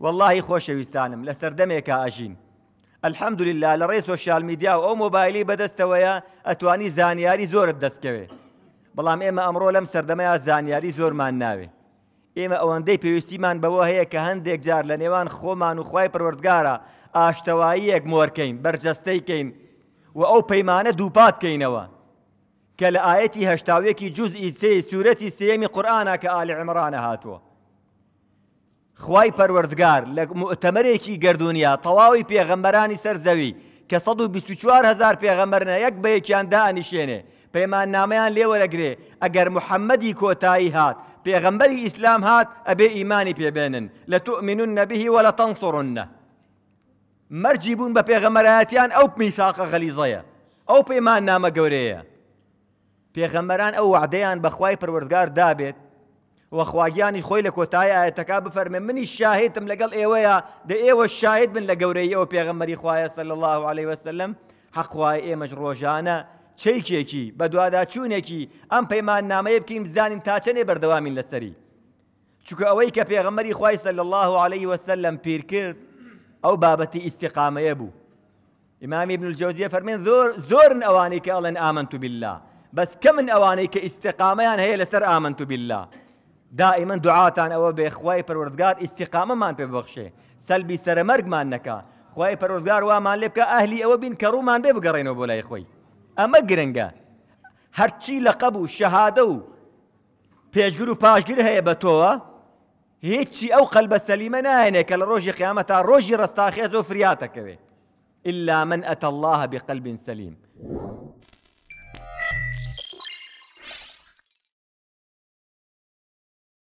واللهی خۆشەویستانم لە سەردەمێکە ئاژین. ئەلحەمد لله لە ڕێ سۆشال میدیا و ئەو مۆبایلی بەدەستەوەیە ئەتوانی زانیاری زۆرت دەستکەوێ. بەڵام ئێمە ئەمڕۆ لەم سەردەمەیە زانیاری زۆرمان ناوێ. ئێمە ئەوەندەی پێویستیمان بەوە هەیە کە هەندێک جار لە نێوان خۆمان و خی پروەردگارە ئاشتەواییەک مۆرکەین بەرجەستەیکەین و ئەو پەیمانە دووپاتکەینەوە کە لە ئاەتی هەشتاوێکی جوز ئیسێ سوورەتی سێمی قورآانە کە ئالی عمرانە هاتووە. خوای پەروەردگار لە مؤتەمەرێکی گردردونیا تەواوی پێغەمبەرانی سەرزەوی کە 124 هزار پێغەمبەرنە یەک بە یەکیاندا ئەنیشێنێ پەیمان نامەیان لێوەرەگرێ ئەگەر محەممەدی کۆتایی هات پێغەمبەری ئیسلام هات ئەبێ ئیمانی پێبێنن لە تؤمنون نەبیهی وە لە تەنسڕونە مەرجی بوون بە پێغەمەرایەتیان ئەو میساقە غەلیزەیە ئەو پەیمان نامە گەورەیە پێغەمەران ئەو وعدەیان بەخوای پروەردگار دابێت وەخواگیانی خۆی لە کۆتای ئاەتەکە بفەرمێ منی شاهێتم لەگەڵ ئێوەیە دە ئێوە شاهد بن لە گەورەی ئەوە پێغەمەری خوایە سەل الله عليه وسلم حەقوای ئێمەش ڕۆژانە چێکێکی بە دووادا چوونێکی ئەم پەیمان نامەیە بکەین بزانین تا چەنێ بەردەوامین لەسەری چکە ئەوەی کە پێغەمەری خوای سەل الله عليه وسلم پیر کرد ئەو بابەتی ئیسیقامەیە بوو ئیمامی بن الجوزیە فەرمێن زۆر زۆرن ئەوانەی کە ئەڵێن ئامنتو بالله بەس کە من ئەوانەی کە ئیسیقامەیان هەیە لەسەر ئامنتو بالله دائما دعاتان ئەوە او بي پەروەردگار ئیسیقامەمان استقامه مان سەلبی سەرمەرگمان نەکە خی پەروەردگار وامان لێ بکە ئەهلی او بین کە مان بێ بگەڕێنەوە بۆ لای خۆی ئەمە گرنگە هەرچی لە قەب و شەهادە و پێشگر و پاشگر هەیە بە تۆوە هیچی ئەو او قلب نایەنێ کە لە ڕۆژی قیامە تا ڕۆژی ڕستاخێز و إلا من أتى الله بقلب سليم